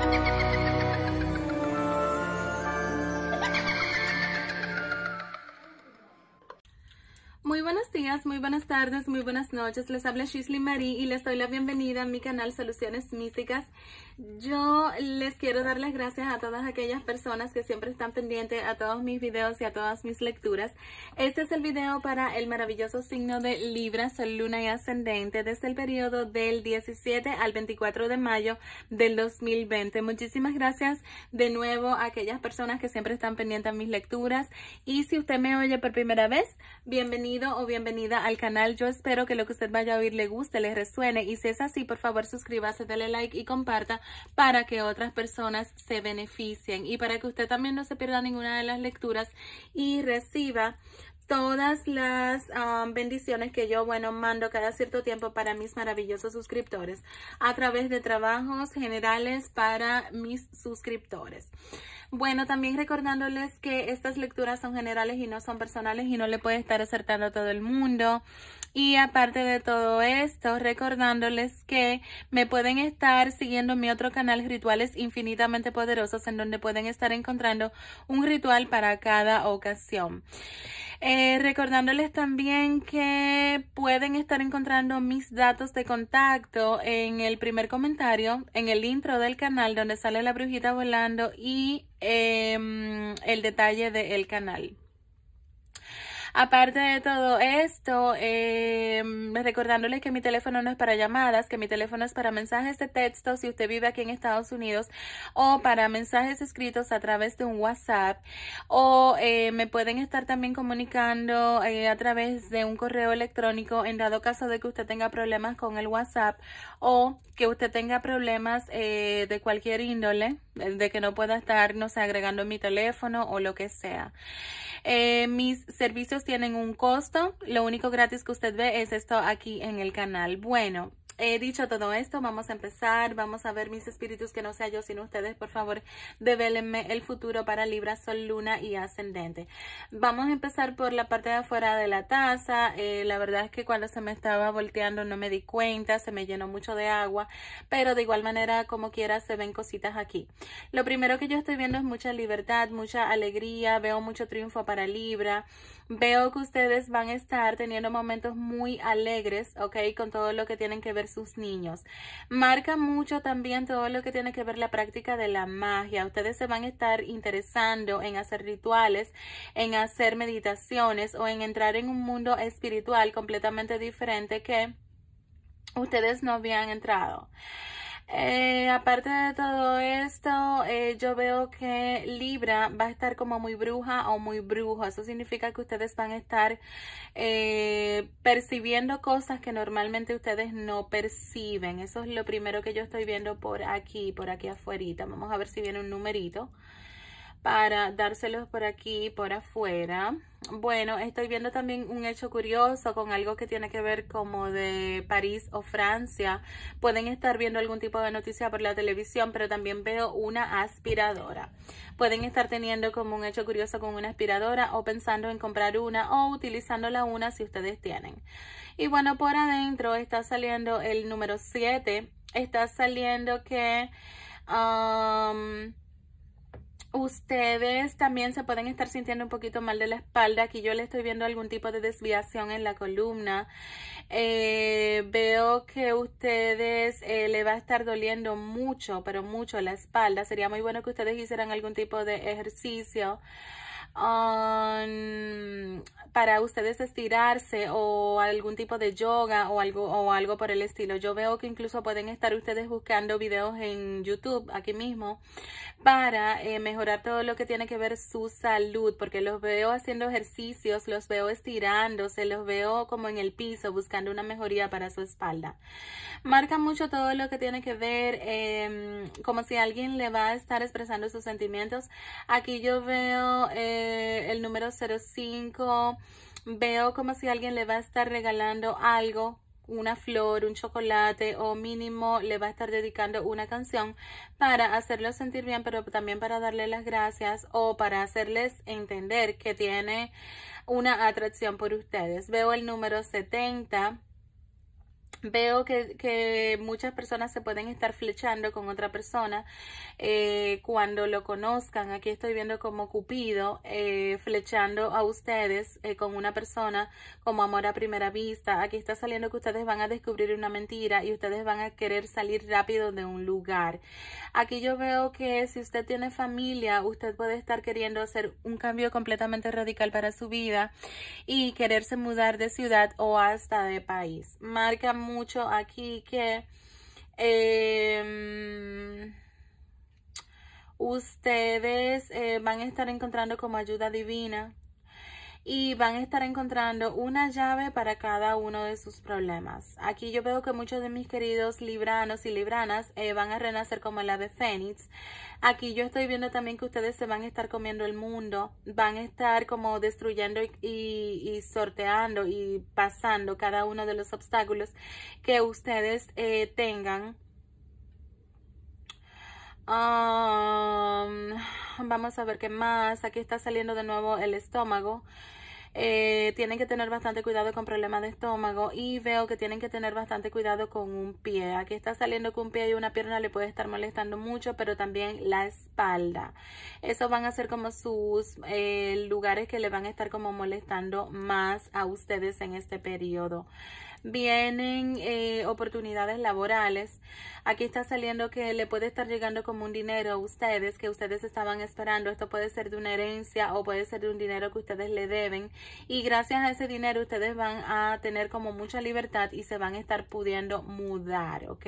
ハハハハ muy buenas tardes, muy buenas noches. Les habla Shisley Marie y les doy la bienvenida a mi canal Soluciones Místicas. Yo les quiero dar las gracias a todas aquellas personas que siempre están pendientes a todos mis videos y a todas mis lecturas. Este es el video para el maravilloso signo de Libra, Sol, Luna y Ascendente desde el periodo del 17 al 24 de mayo del 2020. Muchísimas gracias de nuevo a aquellas personas que siempre están pendientes a mis lecturas. Y si usted me oye por primera vez, bienvenido o bienvenida al canal. Yo espero que lo que usted vaya a oír le guste, le resuene y si es así, por favor suscríbase, dale like y comparta para que otras personas se beneficien y para que usted también no se pierda ninguna de las lecturas y reciba todas las um, bendiciones que yo, bueno, mando cada cierto tiempo para mis maravillosos suscriptores a través de trabajos generales para mis suscriptores. Bueno, también recordándoles que estas lecturas son generales y no son personales y no le puede estar acertando a todo el mundo. Y aparte de todo esto, recordándoles que me pueden estar siguiendo mi otro canal Rituales Infinitamente Poderosos, en donde pueden estar encontrando un ritual para cada ocasión. Eh, recordándoles también que pueden estar encontrando mis datos de contacto en el primer comentario, en el intro del canal donde sale la brujita volando y Em, el detalle del canal. Aparte de todo esto, em, recordándoles que mi teléfono no es para llamadas, que mi teléfono es para mensajes de texto si usted vive aquí en Estados Unidos o para mensajes escritos a través de un WhatsApp o eh, me pueden estar también comunicando eh, a través de un correo electrónico en dado caso de que usted tenga problemas con el WhatsApp o que usted tenga problemas eh, de cualquier índole de que no pueda estar, no sé, agregando mi teléfono o lo que sea. Eh, mis servicios tienen un costo. Lo único gratis que usted ve es esto aquí en el canal. Bueno, He dicho todo esto, vamos a empezar, vamos a ver mis espíritus, que no sea yo sino ustedes, por favor, develenme el futuro para Libra, Sol, Luna y Ascendente. Vamos a empezar por la parte de afuera de la taza, eh, la verdad es que cuando se me estaba volteando no me di cuenta, se me llenó mucho de agua, pero de igual manera, como quiera, se ven cositas aquí. Lo primero que yo estoy viendo es mucha libertad, mucha alegría, veo mucho triunfo para Libra, veo que ustedes van a estar teniendo momentos muy alegres, ok, con todo lo que tienen que ver sus niños. Marca mucho también todo lo que tiene que ver la práctica de la magia. Ustedes se van a estar interesando en hacer rituales, en hacer meditaciones o en entrar en un mundo espiritual completamente diferente que ustedes no habían entrado. Eh, aparte de todo esto, eh, yo veo que Libra va a estar como muy bruja o muy brujo. Eso significa que ustedes van a estar eh, percibiendo cosas que normalmente ustedes no perciben. Eso es lo primero que yo estoy viendo por aquí, por aquí afuera. Vamos a ver si viene un numerito para dárselos por aquí por afuera. Bueno, estoy viendo también un hecho curioso con algo que tiene que ver como de París o Francia. Pueden estar viendo algún tipo de noticia por la televisión, pero también veo una aspiradora. Pueden estar teniendo como un hecho curioso con una aspiradora o pensando en comprar una o utilizando la una si ustedes tienen. Y bueno, por adentro está saliendo el número 7. Está saliendo que... Ah, Ustedes también se pueden estar sintiendo un poquito mal de la espalda. Aquí yo le estoy viendo algún tipo de desviación en la columna. Eh, veo que a ustedes eh, le va a estar doliendo mucho, pero mucho la espalda. Sería muy bueno que ustedes hicieran algún tipo de ejercicio. Um, para ustedes estirarse o algún tipo de yoga o algo, o algo por el estilo. Yo veo que incluso pueden estar ustedes buscando videos en YouTube aquí mismo para eh, mejorar todo lo que tiene que ver su salud, porque los veo haciendo ejercicios, los veo estirándose, los veo como en el piso buscando una mejoría para su espalda. Marca mucho todo lo que tiene que ver, em, como si alguien le va a estar expresando sus sentimientos. Aquí yo veo... Eh, eh, el número 05. Veo como si alguien le va a estar regalando algo, una flor, un chocolate o mínimo le va a estar dedicando una canción para hacerlo sentir bien, pero también para darle las gracias o para hacerles entender que tiene una atracción por ustedes. Veo el número 70 veo que, muchas personas se pueden estar flechando con otra persona eh, cuando lo conozcan. Aquí estoy viendo como Cupido eh, flechando a ustedes eh, con una persona como amor a primera vista. Aquí está saliendo que ustedes van a descubrir una mentira y ustedes van a querer salir rápido de un lugar. Aquí yo veo que si usted tiene familia, usted puede estar queriendo hacer un cambio completamente radical para su vida y quererse mudar de ciudad o hasta de país. Marca mucho aquí que em, ustedes eh, van a estar encontrando como ayuda divina y van a estar encontrando una llave para cada uno de sus problemas. Aquí yo veo que muchos de mis queridos libranos y libranas eh, van a renacer como el ave fénix. Aquí yo estoy viendo también que ustedes se van a estar comiendo el mundo, van a estar como destruyendo y, sorteando y pasando cada uno de los obstáculos que ustedes eh, tengan Um, vamos a ver qué más. Aquí está saliendo de nuevo el estómago. Eh, tienen que tener bastante cuidado con problemas de estómago y veo que tienen que tener bastante cuidado con un pie. Aquí está saliendo con un pie y una pierna le puede estar molestando mucho, pero también la espalda. Esos van a ser como sus eh, lugares que le van a estar como molestando más a ustedes en este periodo vienen eh, oportunidades laborales. Aquí está saliendo que le puede estar llegando como un dinero a ustedes que ustedes estaban esperando. Esto puede ser de una herencia o puede ser de un dinero que ustedes le deben. Y gracias a ese dinero ustedes van a tener como mucha libertad y se van a estar pudiendo mudar, ¿ok?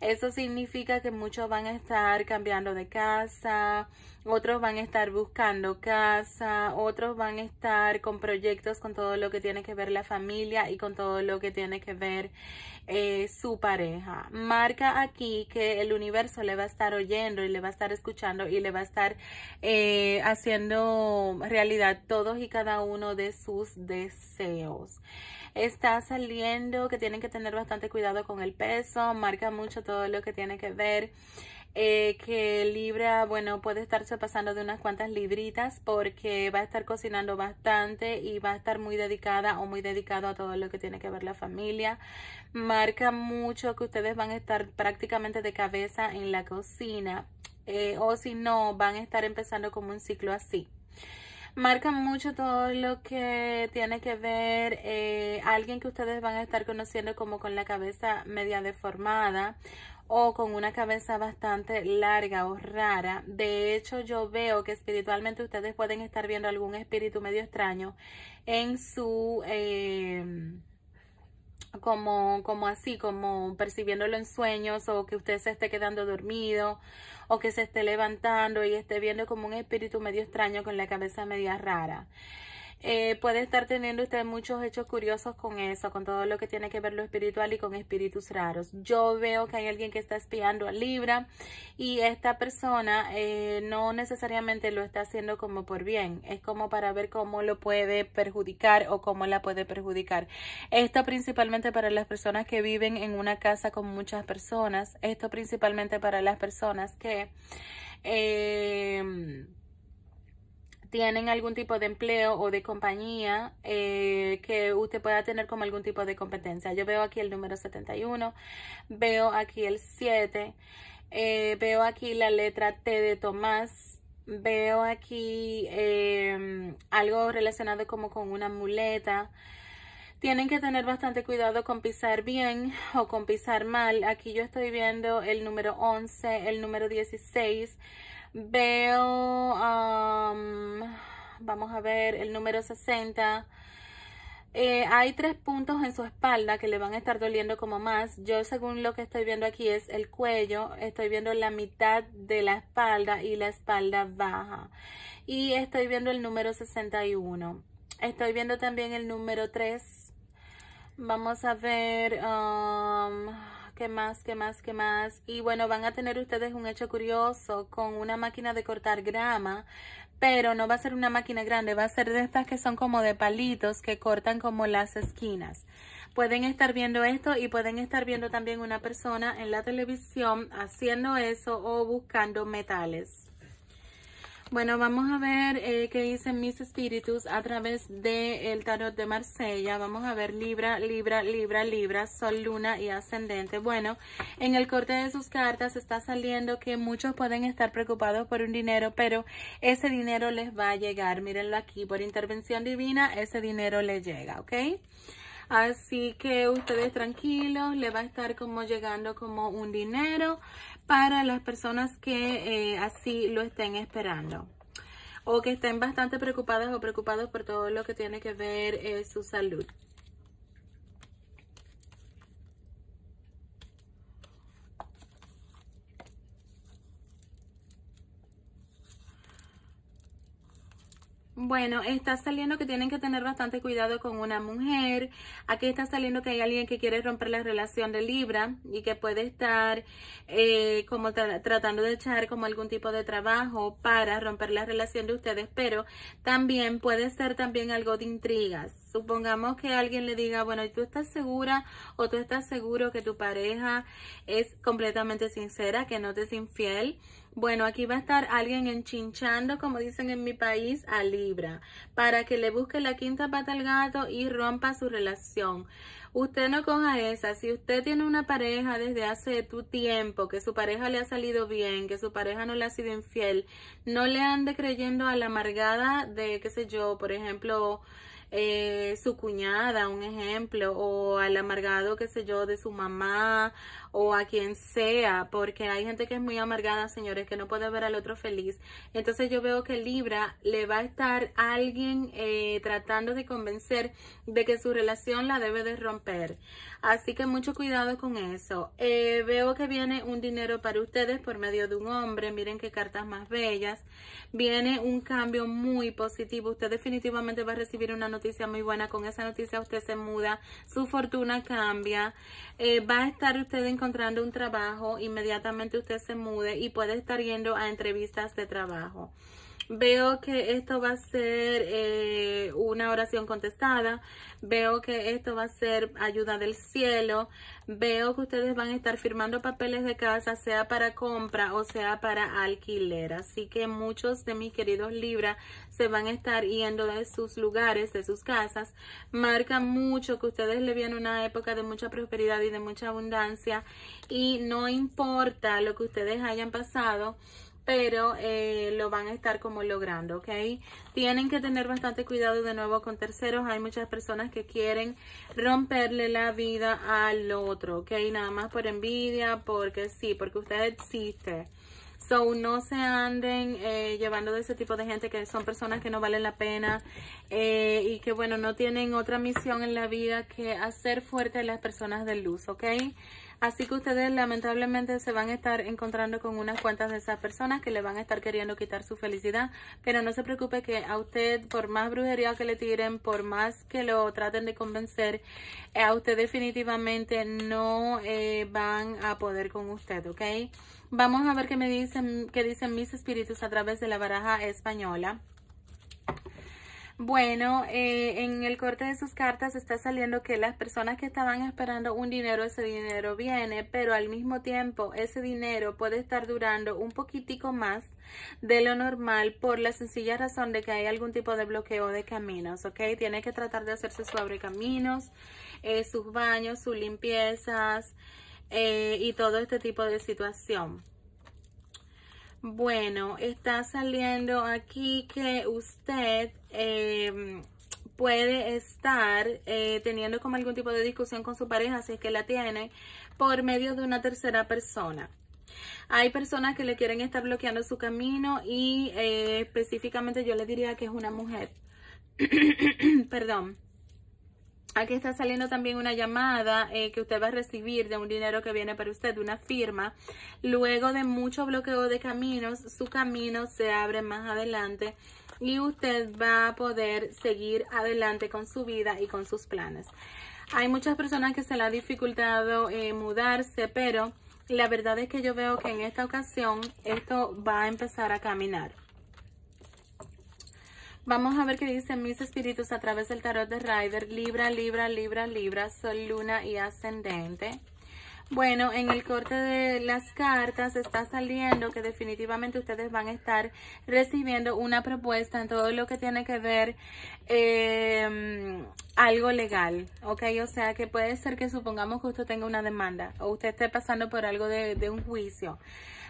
Eso significa que muchos van a estar cambiando de casa, otros van a estar buscando casa, otros van a estar con proyectos con todo lo que tiene que ver la familia y con todo lo que tiene que ver eh, su pareja. Marca aquí que el universo le va a estar oyendo y le va a estar escuchando y le va a estar eh, haciendo realidad todos y cada uno de sus deseos. Está saliendo que tienen que tener bastante cuidado con el peso, marca mucho todo lo que tiene que ver eh, que Libra, bueno, puede estarse pasando de unas cuantas libritas porque va a estar cocinando bastante y va a estar muy dedicada o muy dedicado a todo lo que tiene que ver la familia. Marca mucho que ustedes van a estar prácticamente de cabeza en la cocina eh, o si no, van a estar empezando como un ciclo así marca mucho todo lo que tiene que ver eh, alguien que ustedes van a estar conociendo como con la cabeza media deformada o con una cabeza bastante larga o rara. De hecho, yo veo que espiritualmente ustedes pueden estar viendo algún espíritu medio extraño en su... Em, como, como así, como percibiéndolo en sueños o que usted se esté quedando dormido o que se esté levantando y esté viendo como un espíritu medio extraño con la cabeza media rara. Eh, puede estar teniendo usted muchos hechos curiosos con eso, con todo lo que tiene que ver lo espiritual y con espíritus raros. Yo veo que hay alguien que está espiando a Libra y esta persona eh, no necesariamente lo está haciendo como por bien, es como para ver cómo lo puede perjudicar o cómo la puede perjudicar. Esto principalmente para las personas que viven en una casa con muchas personas, esto principalmente para las personas que... Eh, tienen algún tipo de empleo o de compañía eh, que usted pueda tener como algún tipo de competencia. Yo veo aquí el número 71, veo aquí el 7, eh, veo aquí la letra T de Tomás, veo aquí em, algo relacionado como con una muleta. Tienen que tener bastante cuidado con pisar bien o con pisar mal. Aquí yo estoy viendo el número 11, el número 16, Veo, um, vamos a ver, el número 60. Eh, hay tres puntos en su espalda que le van a estar doliendo como más. Yo según lo que estoy viendo aquí es el cuello, estoy viendo la mitad de la espalda y la espalda baja. Y estoy viendo el número 61. Estoy viendo también el número 3. Vamos a ver... Um, que más? ¿Qué más? ¿Qué más? Y bueno, van a tener ustedes un hecho curioso con una máquina de cortar grama, pero no va a ser una máquina grande, va a ser de estas que son como de palitos que cortan como las esquinas. Pueden estar viendo esto y pueden estar viendo también una persona en la televisión haciendo eso o buscando metales. Bueno, vamos a ver eh, qué dicen mis espíritus a través del tarot de Marsella. Vamos a ver Libra, Libra, Libra, Libra, Sol, Luna y Ascendente. Bueno, en el corte de sus cartas está saliendo que muchos pueden estar preocupados por un dinero, pero ese dinero les va a llegar. Mírenlo aquí, por intervención divina, ese dinero les llega, ¿ok? Así que ustedes tranquilos, le va a estar como llegando como un dinero para las personas que eh, así lo estén esperando o que estén bastante preocupadas o preocupados por todo lo que tiene que ver eh, su salud. Bueno, está saliendo que tienen que tener bastante cuidado con una mujer. Aquí está saliendo que hay alguien que quiere romper la relación de Libra y que puede estar eh, como tratando de echar como algún tipo de trabajo para romper la relación de ustedes, pero también puede ser también algo de intrigas. Supongamos que alguien le diga, bueno, ¿tú estás segura o tú estás seguro que tu pareja es completamente sincera, que no te es infiel? Bueno, aquí va a estar alguien enchinchando, como dicen en mi país, a Libra, para que le busque la quinta pata al gato y rompa su relación. Usted no coja esa. Si usted tiene una pareja desde hace tu tiempo, que su pareja le ha salido bien, que su pareja no le ha sido infiel, no le ande creyendo a la amargada de, qué sé yo, por ejemplo, eh, su cuñada, un ejemplo, o al amargado, qué sé yo, de su mamá, o a quien sea, porque hay gente que es muy amargada, señores, que no puede ver al otro feliz. Entonces yo veo que Libra le va a estar alguien eh, tratando de convencer de que su relación la debe de romper. Así que mucho cuidado con eso. Eh, veo que viene un dinero para ustedes por medio de un hombre. Miren qué cartas más bellas. Viene un cambio muy positivo. Usted definitivamente va a recibir una noticia muy buena. Con esa noticia usted se muda, su fortuna cambia. Eh, va a estar usted en encontrando un trabajo, inmediatamente usted se mude y puede estar yendo a entrevistas de trabajo. Veo que esto va a ser eh, una oración contestada. Veo que esto va a ser ayuda del cielo. Veo que ustedes van a estar firmando papeles de casa, sea para compra o sea para alquiler. Así que muchos de mis queridos Libra se van a estar yendo de sus lugares, de sus casas. Marca mucho que ustedes le vienen una época de mucha prosperidad y de mucha abundancia. Y no importa lo que ustedes hayan pasado pero eh, lo van a estar como logrando, ¿ok? Tienen que tener bastante cuidado de nuevo con terceros. Hay muchas personas que quieren romperle la vida al otro, ¿ok? Nada más por envidia, porque sí, porque usted existe. So, no se anden eh, llevando de ese tipo de gente que son personas que no valen la pena eh, y que, bueno, no tienen otra misión en la vida que hacer fuerte a las personas de luz, ¿ok? Así que ustedes lamentablemente se van a estar encontrando con unas cuantas de esas personas que le van a estar queriendo quitar su felicidad. Pero no se preocupe que a usted, por más brujería que le tiren, por más que lo traten de convencer, eh, a usted definitivamente no eh, van a poder con usted, ¿ok? Vamos a ver qué me dicen, qué dicen mis espíritus a través de la baraja española. Bueno, eh, en el corte de sus cartas está saliendo que las personas que estaban esperando un dinero, ese dinero viene, pero al mismo tiempo ese dinero puede estar durando un poquitico más de lo normal por la sencilla razón de que hay algún tipo de bloqueo de caminos, ¿ok? Tiene que tratar de hacerse su abrecaminos, caminos, eh, sus baños, sus limpiezas eh, y todo este tipo de situación. Bueno, está saliendo aquí que usted em, puede estar eh, teniendo como algún tipo de discusión con su pareja, si es que la tiene, por medio de una tercera persona. Hay personas que le quieren estar bloqueando su camino y eh, específicamente yo le diría que es una mujer. Perdón. Aquí está saliendo también una llamada eh, que usted va a recibir de un dinero que viene para usted, de una firma. Luego de mucho bloqueo de caminos, su camino se abre más adelante y usted va a poder seguir adelante con su vida y con sus planes. Hay muchas personas que se le ha dificultado eh, mudarse, pero la verdad es que yo veo que en esta ocasión esto va a empezar a caminar. Vamos a ver qué dicen mis espíritus a través del tarot de Ryder. Libra, Libra, Libra, Libra, Sol, Luna y Ascendente. Bueno, en el corte de las cartas está saliendo que definitivamente ustedes van a estar recibiendo una propuesta en todo lo que tiene que ver em, algo legal, ¿ok? O sea, que puede ser que supongamos que usted tenga una demanda o usted esté pasando por algo de, de un juicio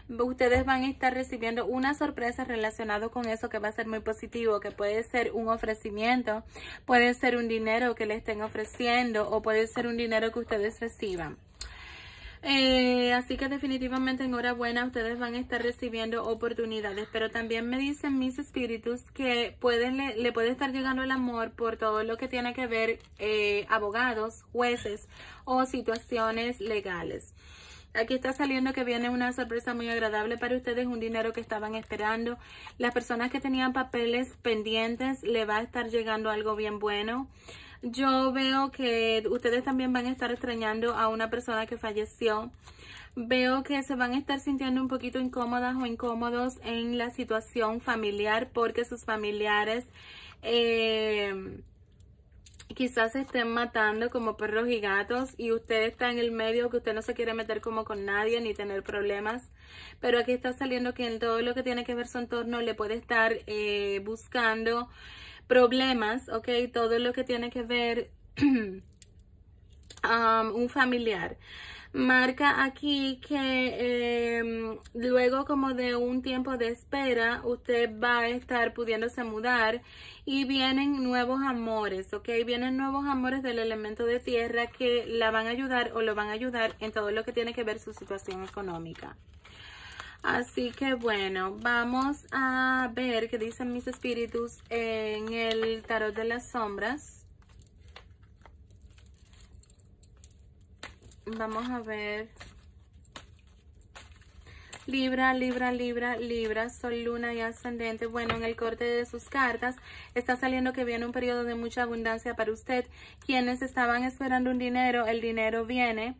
ustedes van a estar recibiendo una sorpresa relacionado con eso que va a ser muy positivo, que puede ser un ofrecimiento, puede ser un dinero que le estén ofreciendo o puede ser un dinero que ustedes reciban. Eh, así que definitivamente enhorabuena, ustedes van a estar recibiendo oportunidades, pero también me dicen mis espíritus que pueden, le, puede estar llegando el amor por todo lo que tiene que ver eh, abogados, jueces o situaciones legales. Aquí está saliendo que viene una sorpresa muy agradable para ustedes, un dinero que estaban esperando. Las personas que tenían papeles pendientes, le va a estar llegando algo bien bueno. Yo veo que ustedes también van a estar extrañando a una persona que falleció. Veo que se van a estar sintiendo un poquito incómodas o incómodos en la situación familiar porque sus familiares... Eh, quizás se estén matando como perros y gatos y usted está en el medio que usted no se quiere meter como con nadie ni tener problemas, pero aquí está saliendo que en todo lo que tiene que ver su entorno le puede estar eh, buscando problemas, ¿ok? Todo lo que tiene que ver um, un familiar marca aquí que em, luego como de un tiempo de espera usted va a estar pudiéndose mudar y vienen nuevos amores, ok, vienen nuevos amores del elemento de tierra que la van a ayudar o lo van a ayudar en todo lo que tiene que ver su situación económica. Así que bueno, vamos a ver qué dicen mis espíritus en el tarot de las sombras. Vamos a ver. Libra, Libra, Libra, Libra, Sol, Luna y Ascendente. Bueno, en el corte de sus cartas está saliendo que viene un periodo de mucha abundancia para usted. Quienes estaban esperando un dinero, el dinero viene.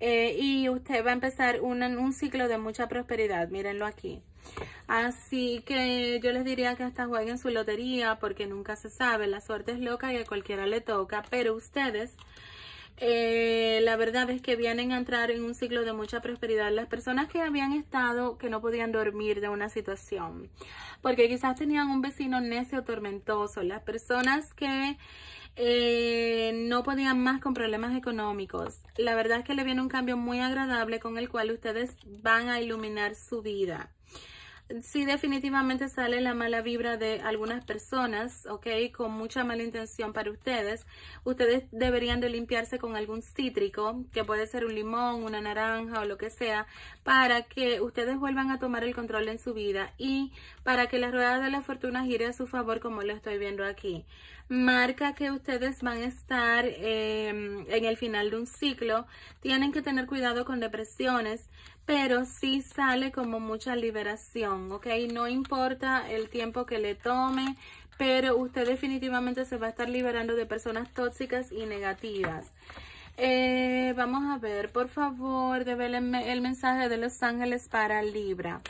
Eh, y usted va a empezar un, un ciclo de mucha prosperidad. Mírenlo aquí. Así que yo les diría que hasta jueguen su lotería porque nunca se sabe, la suerte es loca y a cualquiera le toca, pero ustedes eh, la verdad es que vienen a entrar en un ciclo de mucha prosperidad las personas que habían estado, que no podían dormir de una situación, porque quizás tenían un vecino necio, tormentoso, las personas que eh, no podían más con problemas económicos. La verdad es que le viene un cambio muy agradable con el cual ustedes van a iluminar su vida sí definitivamente sale la mala vibra de algunas personas, ¿ok? Con mucha mala intención para ustedes. Ustedes deberían de limpiarse con algún cítrico, que puede ser un limón, una naranja o lo que sea, para que ustedes vuelvan a tomar el control en su vida y para que la rueda de la fortuna gire a su favor como lo estoy viendo aquí. Marca que ustedes van a estar eh, en el final de un ciclo. Tienen que tener cuidado con depresiones pero sí sale como mucha liberación, ¿ok? No importa el tiempo que le tome, pero usted definitivamente se va a estar liberando de personas tóxicas y negativas. Eh, vamos a ver, por favor, develenme el mensaje de los ángeles para Libra.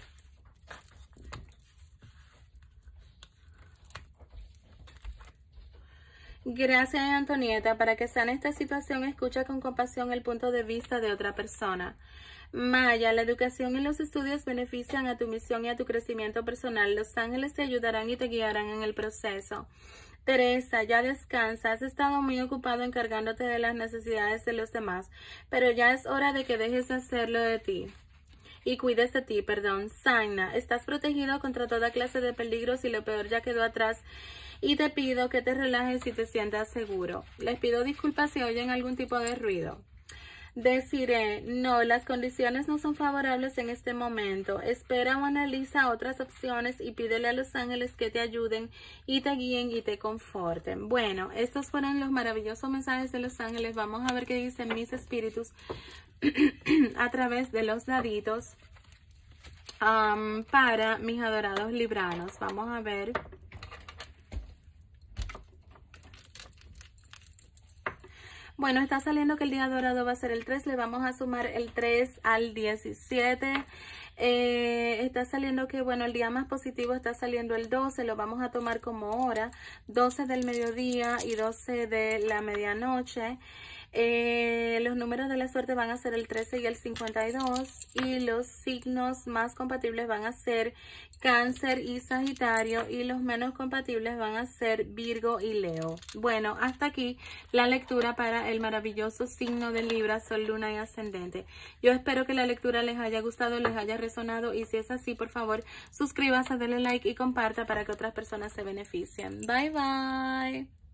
Gracias Antonieta, para que sea en esta situación escucha con compasión el punto de vista de otra persona. Maya, la educación y los estudios benefician a tu misión y a tu crecimiento personal. Los ángeles te ayudarán y te guiarán en el proceso. Teresa, ya descansa, has estado muy ocupado encargándote de las necesidades de los demás, pero ya es hora de que dejes de hacerlo de ti y cuides de ti, perdón. Zaina, estás protegido contra toda clase de peligros y lo peor ya quedó atrás. Y te pido que te relajes y te sientas seguro. Les pido disculpas si oyen algún tipo de ruido. Deciré, no, las condiciones no son favorables en este momento. Espera o analiza otras opciones y pídele a los ángeles que te ayuden y te guíen y te conforten. Bueno, estos fueron los maravillosos mensajes de los ángeles. Vamos a ver qué dicen mis espíritus a través de los daditos um, para mis adorados libranos. Vamos a ver. Bueno, está saliendo que el día dorado va a ser el 3. Le vamos a sumar el 3 al 17. Eh, está saliendo que, bueno, el día más positivo está saliendo el 12. Lo vamos a tomar como hora. 12 del mediodía y 12 de la medianoche. Eh, los números de la suerte van a ser el 13 y el 52 y los signos más compatibles van a ser cáncer y sagitario y los menos compatibles van a ser virgo y leo. Bueno, hasta aquí la lectura para el maravilloso signo de Libra, Sol, Luna y Ascendente. Yo espero que la lectura les haya gustado, les haya resonado y si es así, por favor, suscríbase, denle like y comparta para que otras personas se beneficien. Bye, bye.